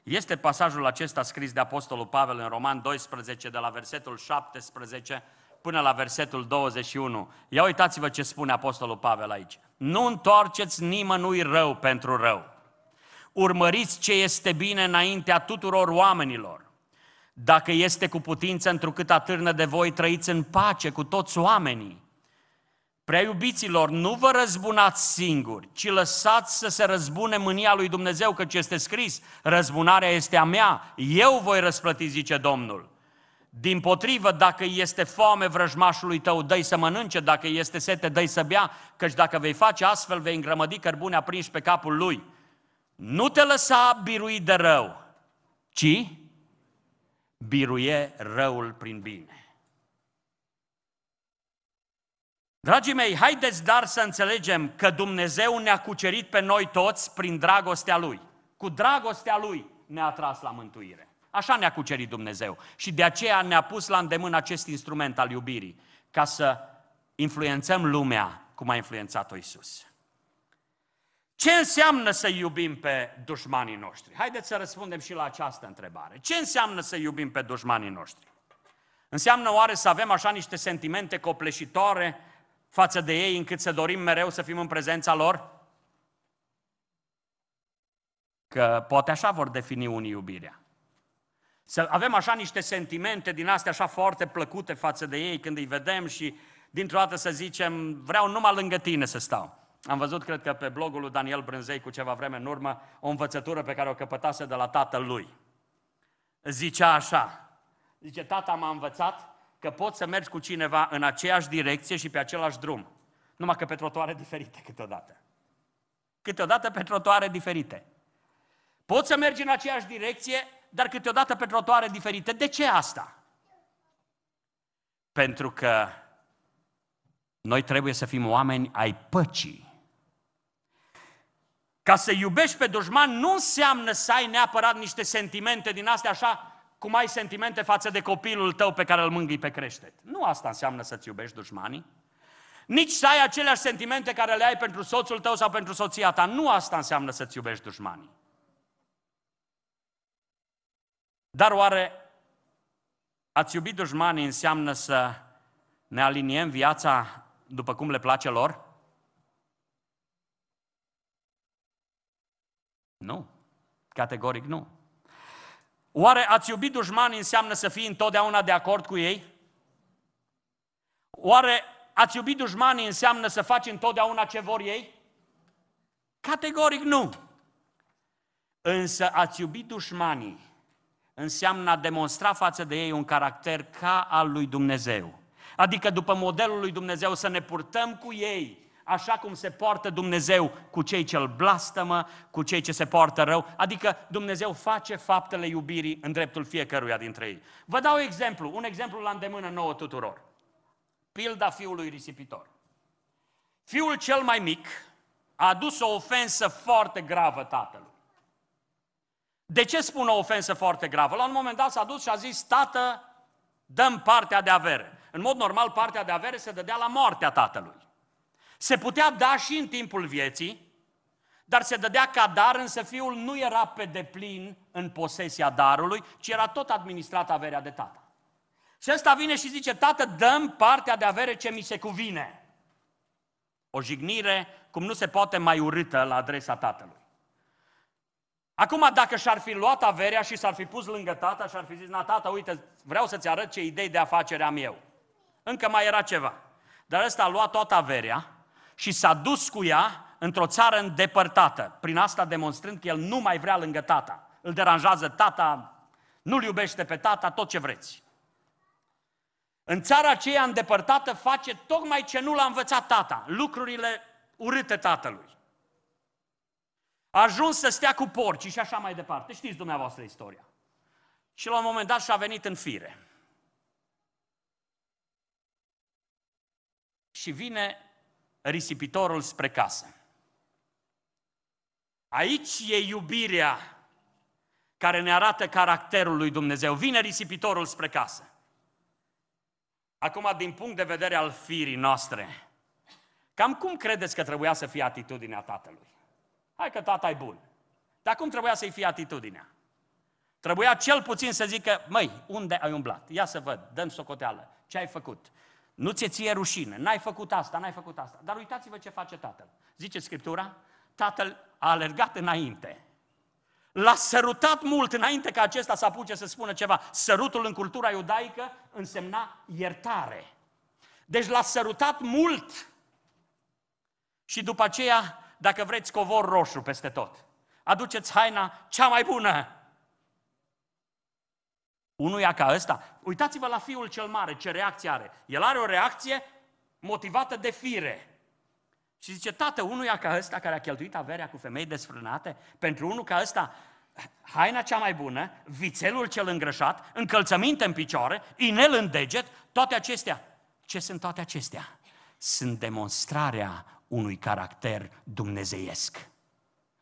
Este pasajul acesta scris de Apostolul Pavel în Roman 12, de la versetul 17 până la versetul 21. Ia uitați-vă ce spune Apostolul Pavel aici. Nu întoarceți nimănui rău pentru rău. Urmăriți ce este bine înaintea tuturor oamenilor. Dacă este cu putință, întrucât atârnă de voi, trăiți în pace cu toți oamenii. Prea iubiților, nu vă răzbunați singuri, ci lăsați să se răzbune mânia lui Dumnezeu, că ce este scris, răzbunarea este a mea, eu voi răsplăti, zice Domnul. Din potrivă, dacă este foame vrăjmașului tău, dă să mănânce, dacă este sete, dă să bea, căci dacă vei face astfel, vei îngrămădi cărbune aprinși pe capul lui. Nu te lăsa birui de rău, ci biruie răul prin bine. Dragii mei, haideți dar să înțelegem că Dumnezeu ne-a cucerit pe noi toți prin dragostea Lui. Cu dragostea Lui ne-a tras la mântuire. Așa ne-a cucerit Dumnezeu. Și de aceea ne-a pus la îndemână acest instrument al iubirii, ca să influențăm lumea cum a influențat-o Isus. Ce înseamnă să iubim pe dușmanii noștri? Haideți să răspundem și la această întrebare. Ce înseamnă să iubim pe dușmanii noștri? Înseamnă oare să avem așa niște sentimente copleșitoare față de ei încât să dorim mereu să fim în prezența lor? Că poate așa vor defini unii iubirea. Să avem așa niște sentimente din astea așa foarte plăcute față de ei când îi vedem și dintr-o dată să zicem vreau numai lângă tine să stau. Am văzut, cred că pe blogul lui Daniel Brânzei cu ceva vreme în urmă, o învățătură pe care o căpătase de la tatăl lui. Zicea așa, zice, tata m-a învățat că poți să mergi cu cineva în aceeași direcție și pe același drum, numai că pe trotuare diferite câteodată. Câteodată pe trotuare diferite. Poți să mergi în aceeași direcție, dar câteodată pe trotuare diferite. De ce asta? Pentru că noi trebuie să fim oameni ai păcii. Ca să iubești pe dușman nu înseamnă să ai neapărat niște sentimente din astea așa cum ai sentimente față de copilul tău pe care îl mângâi pe creștet. Nu asta înseamnă să-ți iubești dușmanii. Nici să ai aceleași sentimente care le ai pentru soțul tău sau pentru soția ta. Nu asta înseamnă să-ți iubești dușmanii. Dar oare ați iubi dușmanii înseamnă să ne aliniem viața după cum le place lor? Nu. Categoric nu. Oare ați iubi dușmanii înseamnă să fii întotdeauna de acord cu ei? Oare ați iubi dușmanii înseamnă să faci întotdeauna ce vor ei? Categoric nu. Însă ați iubi dușmanii înseamnă a demonstra față de ei un caracter ca al lui Dumnezeu. Adică după modelul lui Dumnezeu să ne purtăm cu ei așa cum se poartă Dumnezeu cu cei ce îl blastămă, cu cei ce se poartă rău, adică Dumnezeu face faptele iubirii în dreptul fiecăruia dintre ei. Vă dau exemplu, un exemplu la îndemână nouă tuturor. Pilda fiului risipitor. Fiul cel mai mic a adus o ofensă foarte gravă tatălui. De ce spun o ofensă foarte gravă? La un moment dat s-a dus și a zis, tată, dăm partea de avere. În mod normal, partea de avere se dădea la moartea tatălui. Se putea da și în timpul vieții, dar se dădea ca dar, însă fiul nu era pe deplin în posesia darului, ci era tot administrat averea de tată. Și ăsta vine și zice, tată, dăm partea de avere ce mi se cuvine. O jignire cum nu se poate mai urâtă la adresa tatălui. Acum, dacă și-ar fi luat averea și s-ar fi pus lângă tata și ar fi zis, na, tata, uite, vreau să-ți arăt ce idei de afacere am eu. Încă mai era ceva. Dar ăsta a luat toată averea, și s-a dus cu ea într-o țară îndepărtată, prin asta demonstrând că el nu mai vrea lângă tata. Îl deranjează tata, nu-l iubește pe tata, tot ce vreți. În țara aceea îndepărtată face tocmai ce nu l-a învățat tata, lucrurile urâte tatălui. A ajuns să stea cu porci și așa mai departe. Știți dumneavoastră istoria. Și la un moment dat și-a venit în fire. Și vine risipitorul spre casă. Aici e iubirea care ne arată caracterul lui Dumnezeu. Vine risipitorul spre casă. Acum, din punct de vedere al firii noastre, cam cum credeți că trebuia să fie atitudinea tatălui? Hai că tata e bun. Dar cum trebuia să-i fie atitudinea? Trebuia cel puțin să zică, măi, unde ai umblat? Ia să văd, dăm socoteală. Ce ai făcut? Nu ți-e ție rușine, n-ai făcut asta, n-ai făcut asta. Dar uitați-vă ce face tatăl. Zice Scriptura, tatăl a alergat înainte. L-a sărutat mult înainte ca acesta să apuce să spună ceva. Sărutul în cultura iudaică însemna iertare. Deci l-a sărutat mult și după aceea, dacă vreți, covor roșu peste tot. Aduceți haina cea mai bună unuia ca ăsta. Uitați-vă la fiul cel mare, ce reacție are. El are o reacție motivată de fire. Și zice, tată, unuia ca ăsta care a cheltuit averea cu femei desfrânate, pentru unul ca ăsta, haina cea mai bună, vițelul cel îngrășat, încălțăminte în picioare, inel în deget, toate acestea. Ce sunt toate acestea? Sunt demonstrarea unui caracter dumnezeiesc.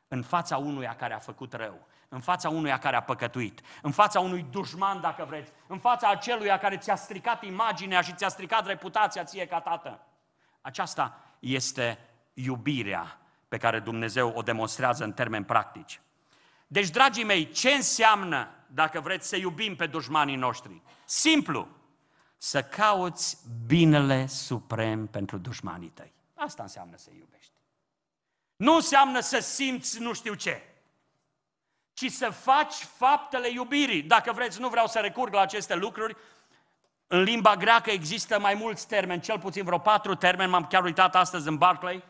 În fața unuia care a făcut rău, în fața unuia care a păcătuit, în fața unui dușman, dacă vreți, în fața aceluia care ți-a stricat imaginea și ți-a stricat reputația ție ca tată. Aceasta este iubirea pe care Dumnezeu o demonstrează în termeni practici. Deci, dragii mei, ce înseamnă, dacă vreți, să iubim pe dușmanii noștri? Simplu, să cauți binele suprem pentru dușmanii tăi. Asta înseamnă să iubești. Nu înseamnă să simți nu știu ce ci să faci faptele iubirii. Dacă vreți, nu vreau să recurg la aceste lucruri. În limba greacă există mai mulți termeni, cel puțin vreo patru termeni, m-am chiar uitat astăzi în Barclay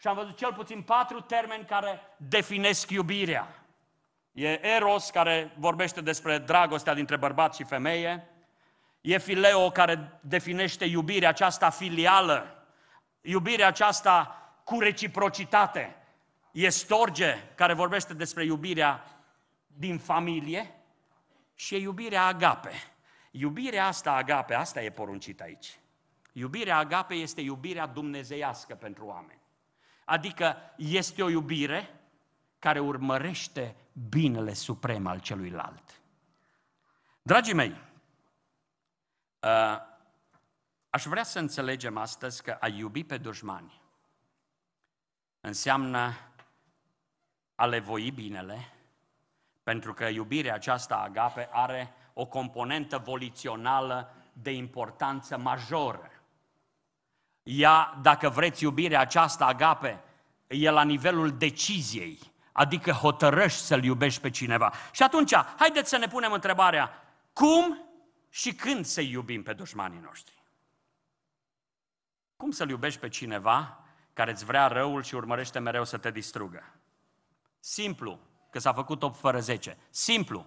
și am văzut cel puțin patru termeni care definesc iubirea. E eros, care vorbește despre dragostea dintre bărbat și femeie. E fileo, care definește iubirea aceasta filială, iubirea aceasta cu reciprocitate. E storge, care vorbește despre iubirea din familie și e iubirea agape. Iubirea asta agape, asta e poruncit aici. Iubirea agape este iubirea dumnezeiască pentru oameni. Adică este o iubire care urmărește binele suprem al celuilalt. Dragii mei, ă, aș vrea să înțelegem astăzi că a iubi pe dușmani înseamnă a le voi binele, pentru că iubirea aceasta agape are o componentă volițională de importanță majoră. Ea, dacă vreți, iubirea aceasta agape, e la nivelul deciziei, adică hotărăști să-l iubești pe cineva. Și atunci, haideți să ne punem întrebarea, cum și când să iubim pe dușmanii noștri? Cum să-l iubești pe cineva care îți vrea răul și urmărește mereu să te distrugă? Simplu, că s-a făcut 8 fără 10. Simplu.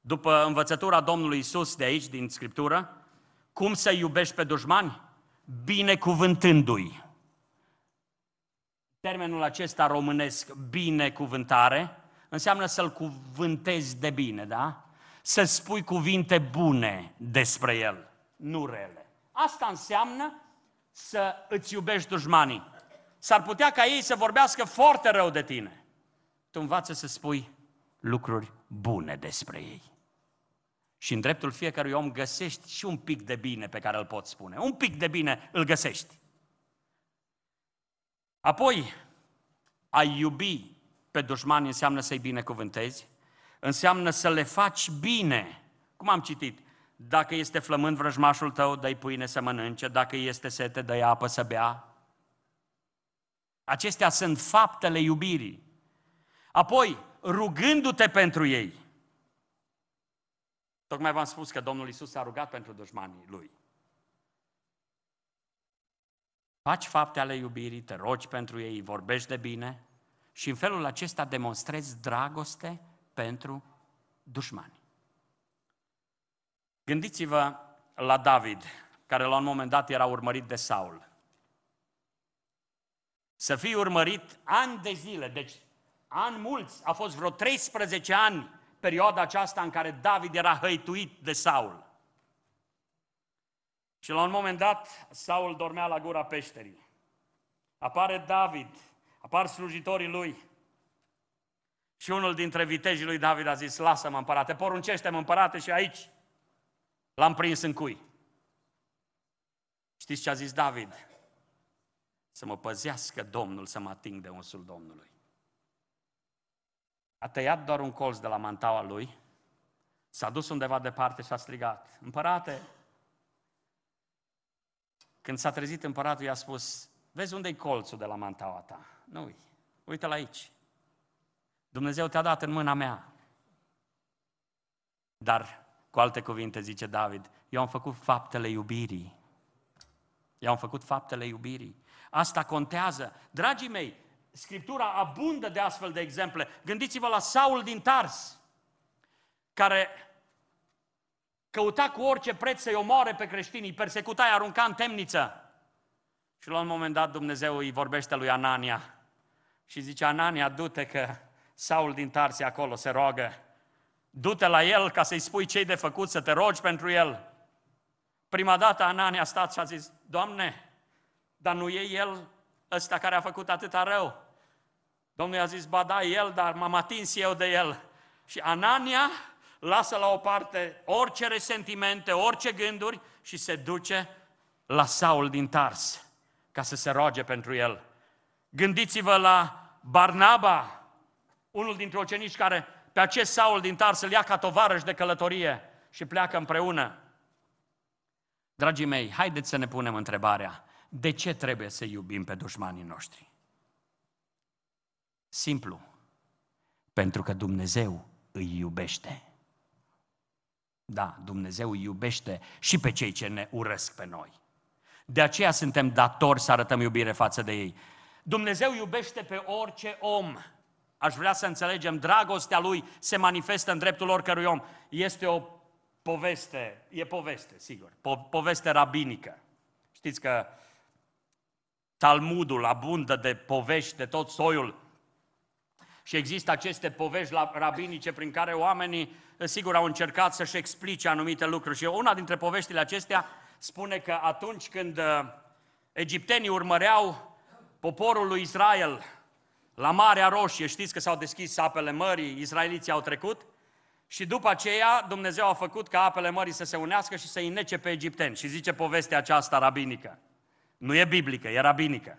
După învățătura Domnului Isus de aici, din Scriptură, cum să iubești pe dușmani? Binecuvântându-i. Termenul acesta românesc, binecuvântare, înseamnă să-l cuvântezi de bine, da? Să spui cuvinte bune despre el, nu rele. Asta înseamnă să îți iubești dușmanii. S-ar putea ca ei să vorbească foarte rău de tine te învață să spui lucruri bune despre ei. Și în dreptul fiecărui om găsești și un pic de bine pe care îl poți spune. Un pic de bine îl găsești. Apoi, a iubi pe dușmani înseamnă să-i binecuvântezi, înseamnă să le faci bine. Cum am citit? Dacă este flământ vrăjmașul tău, dă-i pâine să mănânce, dacă este sete, dă-i apă să bea. Acestea sunt faptele iubirii. Apoi, rugându-te pentru ei. Tocmai v-am spus că Domnul Isus s-a rugat pentru dușmanii lui. Faci fapte ale iubirii, te rogi pentru ei, vorbești de bine și în felul acesta demonstrezi dragoste pentru dușmani. Gândiți-vă la David, care la un moment dat era urmărit de Saul. Să fii urmărit ani de zile, deci ani mulți, a fost vreo 13 ani perioada aceasta în care David era hăituit de Saul. Și la un moment dat, Saul dormea la gura peșterii. Apare David, apar slujitorii lui. Și unul dintre vitejii lui David a zis, lasă-mă împărate, poruncește-mă împărate și aici. L-am prins în cui. Știți ce a zis David? Să mă păzească Domnul să mă ating de unsul Domnului a tăiat doar un colț de la mantaua lui, s-a dus undeva departe și a strigat, Împărate! Când s-a trezit împăratul, i-a spus, vezi unde-i colțul de la mantaua ta? nu uite-l aici. Dumnezeu te-a dat în mâna mea. Dar, cu alte cuvinte, zice David, eu am făcut faptele iubirii. Eu am făcut faptele iubirii. Asta contează. Dragii mei, Scriptura abundă de astfel de exemple. Gândiți-vă la Saul din Tars, care căuta cu orice preț să-i omoare pe creștinii, persecuta, îi arunca în temniță. Și la un moment dat Dumnezeu îi vorbește lui Anania și zice, Anania, du-te că Saul din Tars e acolo, se roagă. Du-te la el ca să-i spui ce de făcut, să te rogi pentru el. Prima dată Anania a stat și a zis, Doamne, dar nu e el ăsta care a făcut atâta rău. Domnul i-a zis, ba da, el, dar m-am atins eu de el. Și Anania lasă la o parte orice resentimente, orice gânduri și se duce la Saul din Tars ca să se roage pentru el. Gândiți-vă la Barnaba, unul dintre ocenici care pe acest Saul din Tars îl ia ca tovarăș de călătorie și pleacă împreună. Dragii mei, haideți să ne punem întrebarea, de ce trebuie să iubim pe dușmanii noștri? Simplu. Pentru că Dumnezeu îi iubește. Da, Dumnezeu îi iubește și pe cei ce ne urăsc pe noi. De aceea suntem datori să arătăm iubire față de ei. Dumnezeu iubește pe orice om. Aș vrea să înțelegem, dragostea lui se manifestă în dreptul oricărui om. Este o poveste, e poveste, sigur, po- poveste rabinică. Știți că Talmudul abundă de povești de tot soiul și există aceste povești rabinice prin care oamenii, eh, sigur, au încercat să-și explice anumite lucruri. Și una dintre poveștile acestea spune că atunci când eh, egiptenii urmăreau poporul lui Israel la Marea Roșie, știți că s-au deschis apele mării, israeliții au trecut, și după aceea Dumnezeu a făcut ca apele mării să se unească și să îi pe egipteni. Și zice povestea aceasta rabinică. Nu e biblică, e rabinică.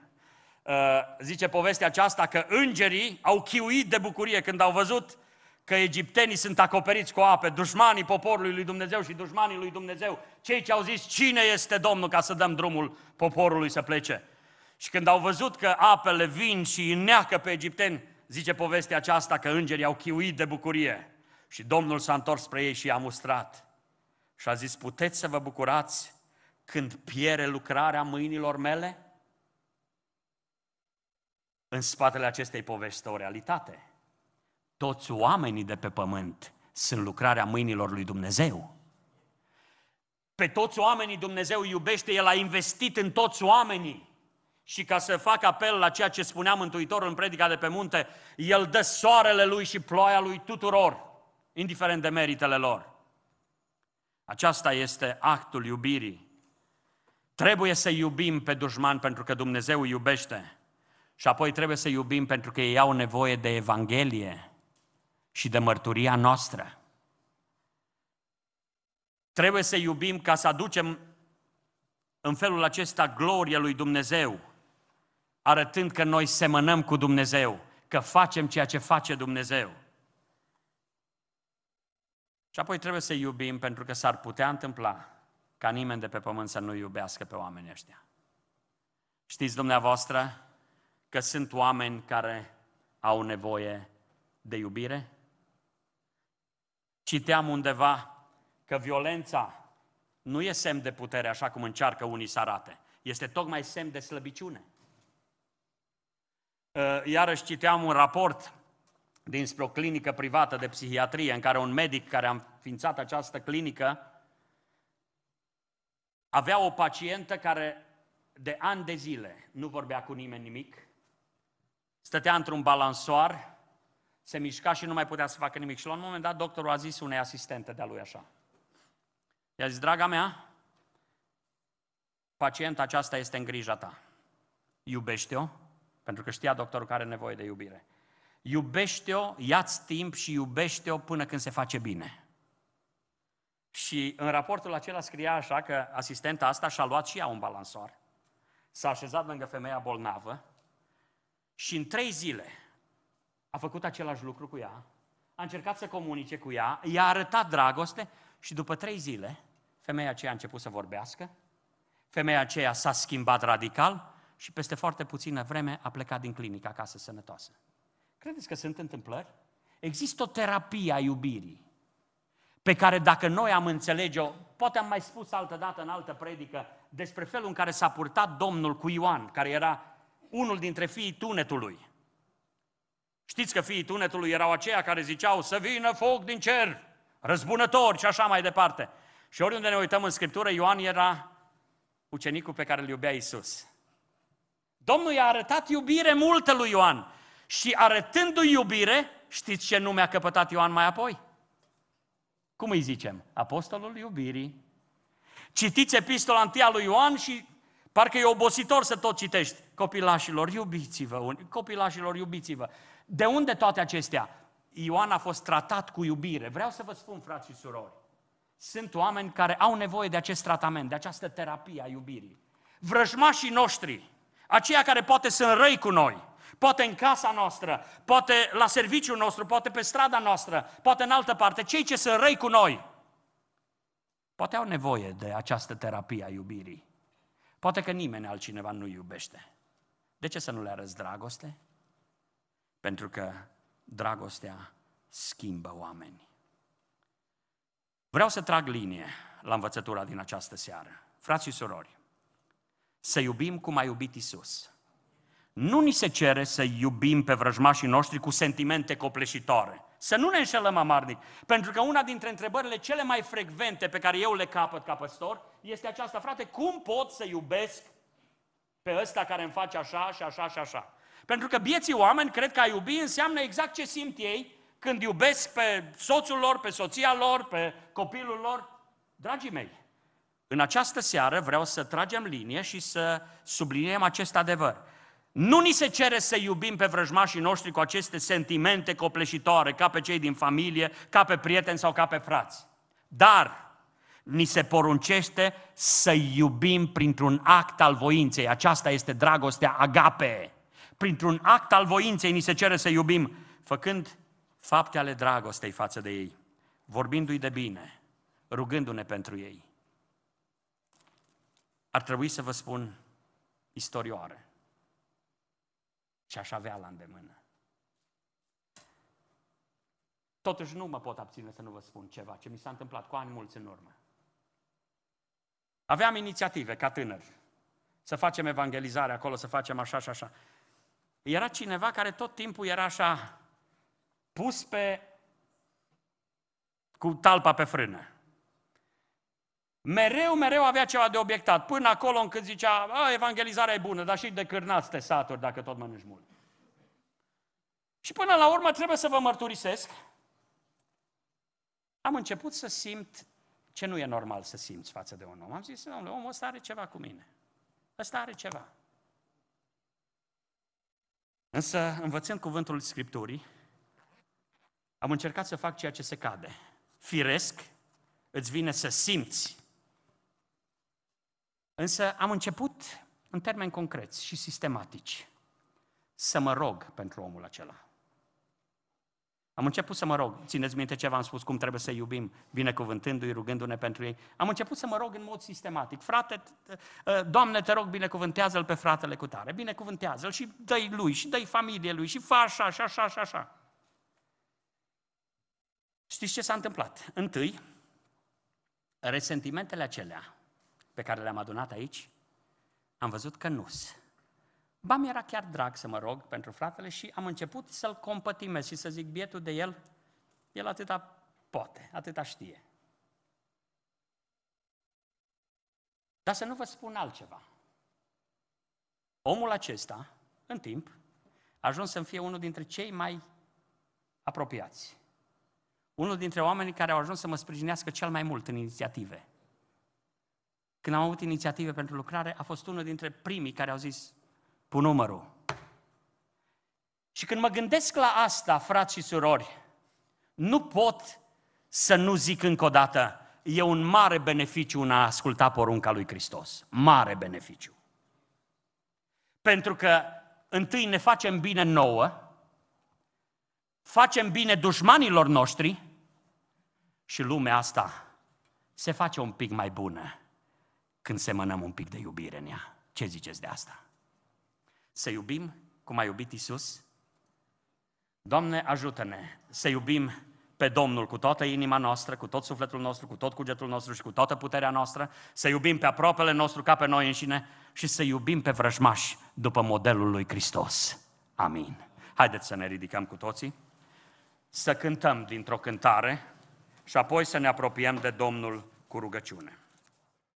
Uh, zice povestea aceasta că îngerii au chiuit de bucurie când au văzut că egiptenii sunt acoperiți cu ape, dușmanii poporului lui Dumnezeu și dușmanii lui Dumnezeu, cei ce au zis cine este Domnul ca să dăm drumul poporului să plece. Și când au văzut că apele vin și neacă pe egipteni, zice povestea aceasta că îngerii au chiuit de bucurie. Și Domnul s-a întors spre ei și i-a mustrat. Și a zis, puteți să vă bucurați când piere lucrarea mâinilor mele? În spatele acestei povești o realitate. Toți oamenii de pe pământ sunt lucrarea mâinilor lui Dumnezeu. Pe toți oamenii Dumnezeu iubește, El a investit în toți oamenii. Și ca să fac apel la ceea ce spunea Mântuitorul în predica de pe munte, El dă soarele Lui și ploaia Lui tuturor, indiferent de meritele lor. Aceasta este actul iubirii. Trebuie să iubim pe dușman pentru că Dumnezeu iubește. Și apoi trebuie să iubim pentru că ei au nevoie de Evanghelie și de mărturia noastră. Trebuie să iubim ca să aducem în felul acesta gloria lui Dumnezeu, arătând că noi semănăm cu Dumnezeu, că facem ceea ce face Dumnezeu. Și apoi trebuie să iubim pentru că s-ar putea întâmpla ca nimeni de pe pământ să nu iubească pe oamenii ăștia. Știți dumneavoastră, că sunt oameni care au nevoie de iubire? Citeam undeva că violența nu e semn de putere, așa cum încearcă unii să arate. Este tocmai semn de slăbiciune. Ă, iarăși citeam un raport dinspre o clinică privată de psihiatrie, în care un medic care a înființat această clinică avea o pacientă care de ani de zile nu vorbea cu nimeni nimic, stătea într-un balansoar, se mișca și nu mai putea să facă nimic. Și la un moment dat doctorul a zis unei asistente de-a lui așa. I-a zis, draga mea, pacienta aceasta este în grija ta. Iubește-o, pentru că știa doctorul care are nevoie de iubire. Iubește-o, ia-ți timp și iubește-o până când se face bine. Și în raportul acela scria așa că asistenta asta și-a luat și ea un balansoar. S-a așezat lângă femeia bolnavă și în trei zile a făcut același lucru cu ea, a încercat să comunice cu ea, i-a arătat dragoste și după trei zile femeia aceea a început să vorbească, femeia aceea s-a schimbat radical și peste foarte puțină vreme a plecat din clinică acasă sănătoasă. Credeți că sunt întâmplări? Există o terapie a iubirii pe care dacă noi am înțelege-o, poate am mai spus altă dată în altă predică despre felul în care s-a purtat Domnul cu Ioan, care era unul dintre fiii tunetului. Știți că fiii tunetului erau aceia care ziceau să vină foc din cer, răzbunători și așa mai departe. Și oriunde ne uităm în Scriptură, Ioan era ucenicul pe care îl iubea Isus. Domnul i-a arătat iubire multă lui Ioan și arătându-i iubire, știți ce nume a căpătat Ioan mai apoi? Cum îi zicem? Apostolul iubirii. Citiți epistola întâia lui Ioan și Parcă e obositor să tot citești. Copilașilor, iubiți-vă, copilașilor, iubiți-vă. De unde toate acestea? Ioan a fost tratat cu iubire. Vreau să vă spun, frați și surori, sunt oameni care au nevoie de acest tratament, de această terapie a iubirii. Vrăjmașii noștri, aceia care poate sunt răi cu noi, poate în casa noastră, poate la serviciul nostru, poate pe strada noastră, poate în altă parte, cei ce sunt răi cu noi, poate au nevoie de această terapie a iubirii. Poate că nimeni altcineva nu iubește. De ce să nu le arăți dragoste? Pentru că dragostea schimbă oameni. Vreau să trag linie la învățătura din această seară. Frați și surori, să iubim cum a iubit Isus. Nu ni se cere să iubim pe vrăjmașii noștri cu sentimente copleșitoare. Să nu ne înșelăm amarnic. Pentru că una dintre întrebările cele mai frecvente pe care eu le capăt ca păstor este aceasta, frate, cum pot să iubesc pe ăsta care îmi face așa și așa și așa? Pentru că bieții oameni cred că a iubi înseamnă exact ce simt ei când iubesc pe soțul lor, pe soția lor, pe copilul lor. Dragii mei, în această seară vreau să tragem linie și să subliniem acest adevăr. Nu ni se cere să iubim pe vrăjmașii noștri cu aceste sentimente copleșitoare, ca pe cei din familie, ca pe prieteni sau ca pe frați. Dar ni se poruncește să iubim printr-un act al voinței. Aceasta este dragostea agape. Printr-un act al voinței ni se cere să iubim, făcând fapte ale dragostei față de ei, vorbindu-i de bine, rugându-ne pentru ei. Ar trebui să vă spun istorioare și aș avea la îndemână. Totuși nu mă pot abține să nu vă spun ceva ce mi s-a întâmplat cu ani mulți în urmă. Aveam inițiative ca tânăr să facem evangelizare acolo, să facem așa și așa. Era cineva care tot timpul era așa pus pe cu talpa pe frână. Mereu, mereu avea ceva de obiectat, până acolo încât zicea, a, evangelizarea e bună, dar și de cârnați te saturi dacă tot mănânci mult. Și până la urmă trebuie să vă mărturisesc, am început să simt ce nu e normal să simți față de un om. Am zis, domnule, omul ăsta are ceva cu mine. Ăsta are ceva. Însă, învățând cuvântul Scripturii, am încercat să fac ceea ce se cade. Firesc, îți vine să simți Însă am început în termeni concreți și sistematici să mă rog pentru omul acela. Am început să mă rog, țineți minte ce v-am spus, cum trebuie să iubim, binecuvântându-i, rugându-ne pentru ei. Am început să mă rog în mod sistematic. Frate, ă, Doamne, te rog, binecuvântează-l pe fratele cu tare, binecuvântează-l și dă lui și dă-i familie lui și fa așa, așa, așa, așa, așa. Știți ce s-a întâmplat? Întâi, resentimentele acelea pe care le-am adunat aici, am văzut că nu Ba, mi-era chiar drag să mă rog pentru fratele și am început să-l compătimez și să zic, bietul de el, el atâta poate, atâta știe. Dar să nu vă spun altceva. Omul acesta, în timp, a ajuns să fie unul dintre cei mai apropiați. Unul dintre oamenii care au ajuns să mă sprijinească cel mai mult în inițiative. Când am avut inițiative pentru lucrare, a fost unul dintre primii care au zis, pun numărul. Și când mă gândesc la asta, frați și surori, nu pot să nu zic încă o dată, e un mare beneficiu în a asculta porunca lui Hristos. Mare beneficiu. Pentru că întâi ne facem bine nouă, facem bine dușmanilor noștri și lumea asta se face un pic mai bună când semănăm un pic de iubire în ea. Ce ziceți de asta? Să iubim cum a iubit Isus? Doamne, ajută-ne să iubim pe Domnul cu toată inima noastră, cu tot sufletul nostru, cu tot cugetul nostru și cu toată puterea noastră, să iubim pe aproapele nostru ca pe noi înșine și să iubim pe vrăjmași după modelul lui Hristos. Amin. Haideți să ne ridicăm cu toții, să cântăm dintr-o cântare și apoi să ne apropiem de Domnul cu rugăciune.